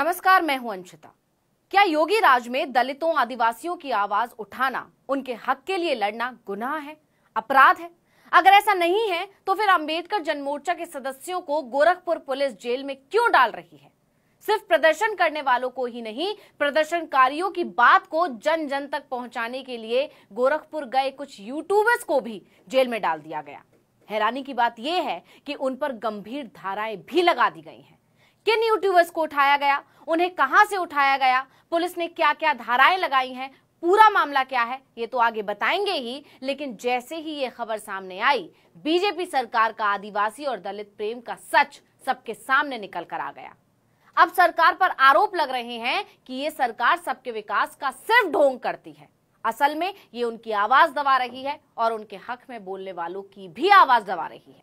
नमस्कार मैं हूं अंशिता क्या योगी राज में दलितों आदिवासियों की आवाज उठाना उनके हक के लिए लड़ना गुनाह है अपराध है अगर ऐसा नहीं है तो फिर अंबेडकर जनमोर्चा के सदस्यों को गोरखपुर पुलिस जेल में क्यों डाल रही है सिर्फ प्रदर्शन करने वालों को ही नहीं प्रदर्शनकारियों की बात को जन जन तक पहुंचाने के लिए गोरखपुर गए कुछ यूट्यूबर्स को भी जेल में डाल दिया गया हैरानी की बात यह है कि उन पर गंभीर धाराएं भी लगा दी गई हैं किन यूट्यूबर्स को उठाया गया उन्हें कहां से उठाया गया पुलिस ने क्या क्या धाराएं लगाई हैं पूरा मामला क्या है ये तो आगे बताएंगे ही लेकिन जैसे ही ये खबर सामने आई बीजेपी सरकार का आदिवासी और दलित प्रेम का सच सबके सामने निकल कर आ गया अब सरकार पर आरोप लग रहे हैं कि ये सरकार सबके विकास का सिर्फ ढोंग करती है असल में ये उनकी आवाज दबा रही है और उनके हक में बोलने वालों की भी आवाज दबा रही है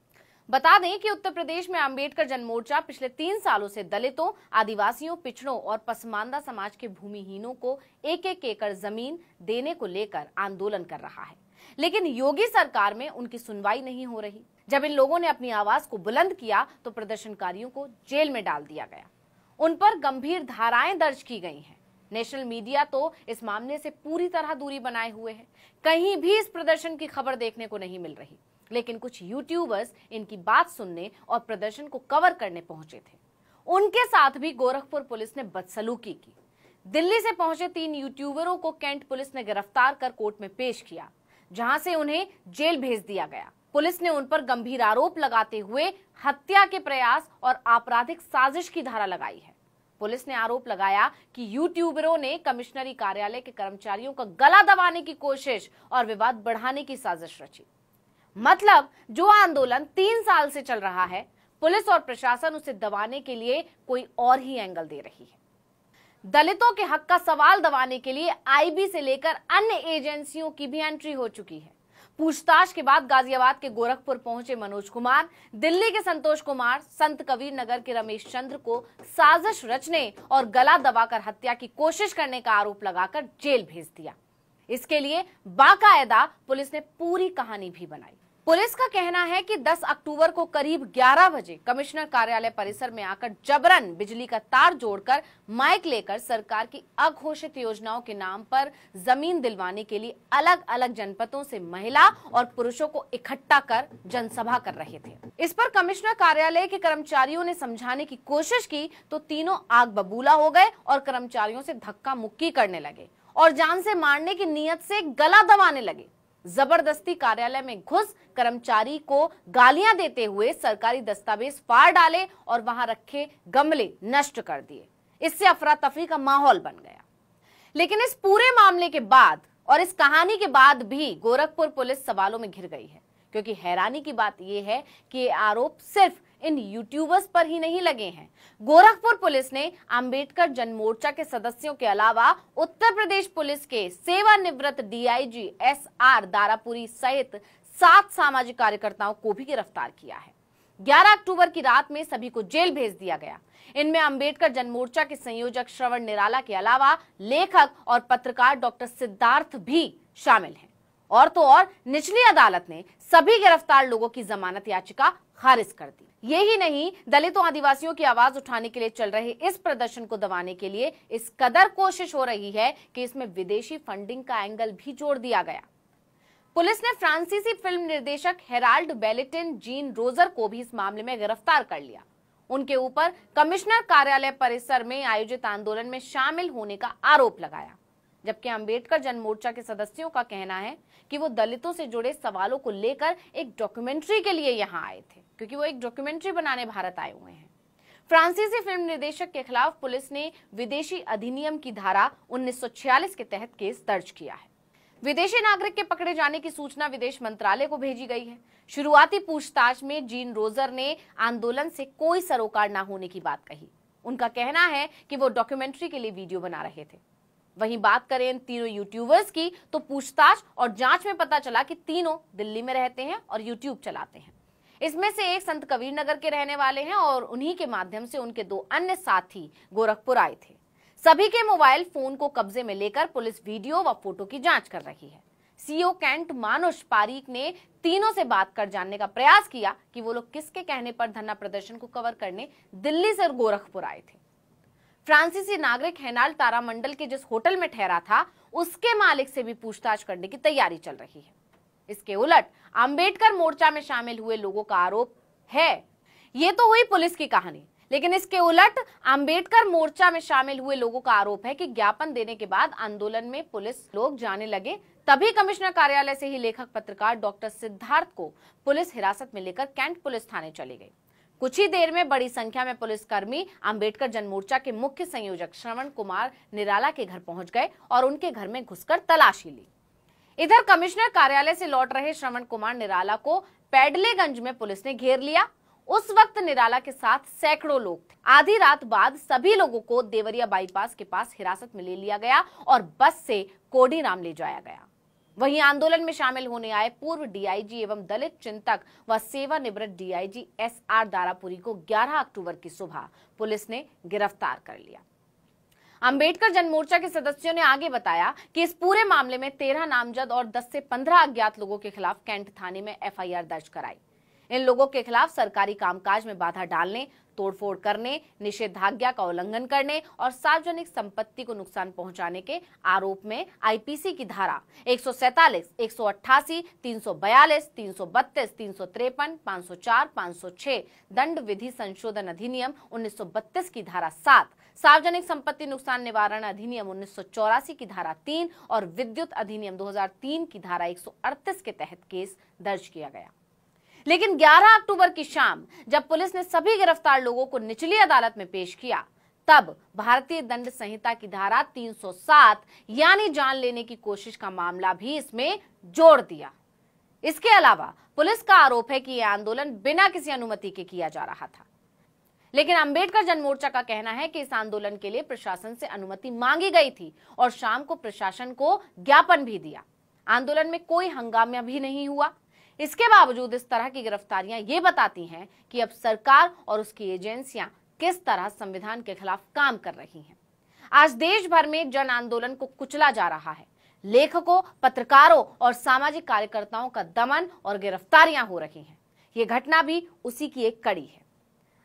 बता दें कि उत्तर प्रदेश में अंबेडकर जन मोर्चा पिछले तीन सालों से दलितों आदिवासियों पिछड़ों और पसमानदा समाज के भूमिहीनों को एक एक एकड़ जमीन देने को लेकर आंदोलन कर रहा है लेकिन योगी सरकार में उनकी सुनवाई नहीं हो रही जब इन लोगों ने अपनी आवाज को बुलंद किया तो प्रदर्शनकारियों को जेल में डाल दिया गया उन पर गंभीर धाराएं दर्ज की गई हैं नेशनल मीडिया तो इस मामले से पूरी तरह दूरी बनाए हुए है कहीं भी इस प्रदर्शन की खबर देखने को नहीं मिल रही लेकिन कुछ यूट्यूबर्स इनकी बात सुनने और प्रदर्शन को कवर करने पहुंचे थे उनके साथ भी गोरखपुर पुलिस ने बदसलूकी की दिल्ली से पहुंचे तीन यूट्यूबरों को कैंट पुलिस ने गिरफ्तार कर कोर्ट में पेश किया जहां से उन्हें जेल भेज दिया गया पुलिस ने उन पर गंभीर आरोप लगाते हुए हत्या के प्रयास और आपराधिक साजिश की धारा लगाई है पुलिस ने आरोप लगाया कि यूट्यूबरों ने कमिश्नरी कार्यालय के कर्मचारियों का गला दबाने की कोशिश और विवाद बढ़ाने की साजिश रची मतलब जो आंदोलन तीन साल से चल रहा है पुलिस और प्रशासन उसे दबाने के लिए कोई और ही एंगल दे रही है दलितों के हक का सवाल दबाने के लिए आईबी से लेकर अन्य एजेंसियों की भी एंट्री हो चुकी है पूछताछ के बाद गाजियाबाद के गोरखपुर पहुंचे मनोज कुमार दिल्ली के संतोष कुमार संत कबीर नगर के रमेश चंद्र को साजिश रचने और गला दबाकर हत्या की कोशिश करने का आरोप लगाकर जेल भेज दिया इसके लिए बाकायदा पुलिस ने पूरी कहानी भी बनाई पुलिस का कहना है कि 10 अक्टूबर को करीब 11 बजे कमिश्नर कार्यालय परिसर में आकर जबरन बिजली का तार जोड़कर माइक लेकर सरकार की अघोषित योजनाओं के नाम पर जमीन दिलवाने के लिए अलग अलग जनपदों से महिला और पुरुषों को इकट्ठा कर जनसभा कर रहे थे इस पर कमिश्नर कार्यालय के कर्मचारियों ने समझाने की कोशिश की तो तीनों आग बबूला हो गए और कर्मचारियों से धक्का मुक्की करने लगे और जान से मारने की नीयत से गला दबाने लगे जबरदस्ती कार्यालय में घुस कर्मचारी को गालियां देते हुए सरकारी दस्तावेज फाड़ डाले और वहां रखे गमले नष्ट कर दिए इससे अफरा तफरी का माहौल बन गया लेकिन इस पूरे मामले के बाद और इस कहानी के बाद भी गोरखपुर पुलिस सवालों में घिर गई है क्योंकि हैरानी की बात यह है कि ये आरोप सिर्फ इन यूट्यूबर्स पर ही नहीं लगे हैं गोरखपुर पुलिस ने अंबेडकर जन मोर्चा के सदस्यों के अलावा उत्तर प्रदेश पुलिस के सेवानिवृत्त डीआईजी आर दारापुरी सहित सात सामाजिक कार्यकर्ताओं को भी गिरफ्तार किया है 11 अक्टूबर की रात में सभी को जेल भेज दिया गया इनमें अंबेडकर जन मोर्चा के संयोजक श्रवण निराला के अलावा लेखक और पत्रकार डॉक्टर सिद्धार्थ भी शामिल हैं और तो और निचली अदालत ने सभी गिरफ्तार लोगों की जमानत याचिका खारिज कर दी यही नहीं दलितों आदिवासियों की आवाज उठाने के लिए चल रहे इस प्रदर्शन को दबाने के लिए इस कदर कोशिश हो रही है कि इसमें विदेशी फंडिंग का एंगल भी जोड़ दिया गया पुलिस ने फ्रांसीसी फिल्म निर्देशक हेराल्ड बेलेटिन जीन रोजर को भी इस मामले में गिरफ्तार कर लिया उनके ऊपर कमिश्नर कार्यालय परिसर में आयोजित आंदोलन में शामिल होने का आरोप लगाया जबकि अंबेडकर जन मोर्चा के सदस्यों का कहना है कि वो दलितों से जुड़े सवालों को लेकर एक डॉक्यूमेंट्री के लिए यहाँ आए थे क्योंकि वो एक डॉक्यूमेंट्री बनाने भारत आए हुए हैं फ्रांसीसी फिल्म निर्देशक के खिलाफ पुलिस ने विदेशी अधिनियम की धारा उन्नीस के तहत केस दर्ज किया है विदेशी नागरिक के पकड़े जाने की सूचना विदेश मंत्रालय को भेजी गई है शुरुआती पूछताछ में जीन रोजर ने आंदोलन से कोई सरोकार न होने की बात कही उनका कहना है कि वो डॉक्यूमेंट्री के लिए वीडियो बना रहे थे वहीं बात करें इन तीनों यूट्यूबर्स की तो पूछताछ और जांच में पता चला कि तीनों दिल्ली में रहते हैं और यूट्यूब चलाते हैं इसमें से एक संत कबीर नगर के रहने वाले हैं और उन्हीं के माध्यम से उनके दो अन्य साथी गोरखपुर आए थे सभी के मोबाइल फोन को कब्जे में लेकर पुलिस वीडियो व फोटो की जांच कर रही है सीओ कैंट मानुष पारीक ने तीनों से बात कर जानने का प्रयास किया कि वो लोग किसके कहने पर धरना प्रदर्शन को कवर करने दिल्ली से गोरखपुर आए थे फ्रांसीसी नागरिक हेनाल तारामंडल के जिस होटल में ठहरा था उसके मालिक से भी पूछताछ करने की तैयारी चल रही है इसके उलट अंबेडकर मोर्चा में शामिल हुए लोगों का आरोप है ये तो हुई पुलिस की कहानी लेकिन इसके उलट अंबेडकर मोर्चा में शामिल हुए लोगों का आरोप है कि ज्ञापन देने के बाद आंदोलन में पुलिस लोग जाने लगे तभी कमिश्नर कार्यालय से ही लेखक पत्रकार डॉक्टर सिद्धार्थ को पुलिस हिरासत में लेकर कैंट पुलिस थाने चले गयी कुछ ही देर में बड़ी संख्या में पुलिसकर्मी अम्बेडकर जनमोर्चा के मुख्य संयोजक श्रवण कुमार निराला के घर पहुंच गए और उनके घर में घुसकर तलाशी ली इधर कमिश्नर कार्यालय से लौट रहे श्रवण कुमार निराला को पैडलेगंज में पुलिस ने घेर लिया उस वक्त निराला के साथ सैकड़ों लोग थे आधी रात बाद सभी लोगों को देवरिया बाईपास के पास हिरासत में ले लिया गया और बस से कोडीराम ले जाया गया वहीं आंदोलन में शामिल होने आए पूर्व डीआईजी एवं दलित चिंतक व सेवानिवृत्त डीआईजी एस आर दारापुरी को 11 अक्टूबर की सुबह पुलिस ने गिरफ्तार कर लिया अंबेडकर जनमोर्चा के सदस्यों ने आगे बताया कि इस पूरे मामले में तेरह नामजद और दस से पंद्रह अज्ञात लोगों के खिलाफ कैंट थाने में एफ दर्ज कराई इन लोगों के खिलाफ सरकारी कामकाज में बाधा डालने तोड़फोड़ करने निषेधाज्ञा का उल्लंघन करने और सार्वजनिक संपत्ति को नुकसान पहुंचाने के आरोप में आईपीसी की धारा एक सौ सैतालीस एक सौ अट्ठासी तीन सौ बयालीस तीन सौ बत्तीस तीन सौ तिरपन पाँच सौ चार पाँच सौ छह दंड विधि संशोधन अधिनियम उन्नीस सौ बत्तीस की धारा सात सार्वजनिक संपत्ति नुकसान निवारण अधिनियम उन्नीस की धारा तीन और विद्युत अधिनियम 2003 की धारा 138 के तहत केस दर्ज किया गया लेकिन 11 अक्टूबर की शाम जब पुलिस ने सभी गिरफ्तार लोगों को निचली अदालत में पेश किया तब भारतीय दंड संहिता की धारा 307 यानी जान लेने की कोशिश का मामला भी इसमें जोड़ दिया इसके अलावा पुलिस का आरोप है कि यह आंदोलन बिना किसी अनुमति के किया जा रहा था लेकिन अंबेडकर जन मोर्चा का कहना है कि इस आंदोलन के लिए प्रशासन से अनुमति मांगी गई थी और शाम को प्रशासन को ज्ञापन भी दिया आंदोलन में कोई हंगामा भी नहीं हुआ इसके बावजूद इस तरह की गिरफ्तारियां ये बताती हैं कि अब सरकार और उसकी एजेंसियां किस तरह संविधान के खिलाफ काम कर रही हैं आज देश भर में जन आंदोलन को कुचला जा रहा है लेखकों पत्रकारों और सामाजिक कार्यकर्ताओं का दमन और गिरफ्तारियां हो रही हैं ये घटना भी उसी की एक कड़ी है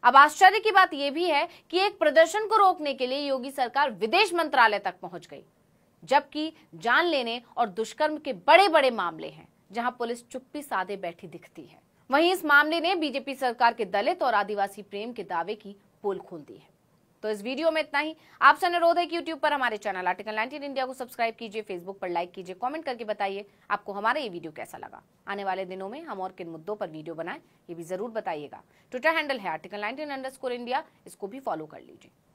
अब आश्चर्य की बात यह भी है कि एक प्रदर्शन को रोकने के लिए योगी सरकार विदेश मंत्रालय तक पहुंच गई जबकि जान लेने और दुष्कर्म के बड़े बड़े मामले हैं जहां पुलिस चुप्पी साधे बैठी दिखती है वहीं इस मामले ने बीजेपी सरकार के दलित और आदिवासी प्रेम के दावे की पोल खोल दी है तो इस वीडियो में इतना ही आपसे अनुरोध है कि यूट्यूब पर हमारे चैनल आर्टिकल नाइनटीन इंडिया को सब्सक्राइब कीजिए फेसबुक पर लाइक कीजिए कमेंट करके बताइए आपको हमारा ये वीडियो कैसा लगा आने वाले दिनों में हम और किन मुद्दों पर वीडियो बनाएं ये भी जरूर बताइएगा ट्विटर हैंडल है आर्टिकल नाइनटीन इंडिया इसको भी फॉलो कर लीजिए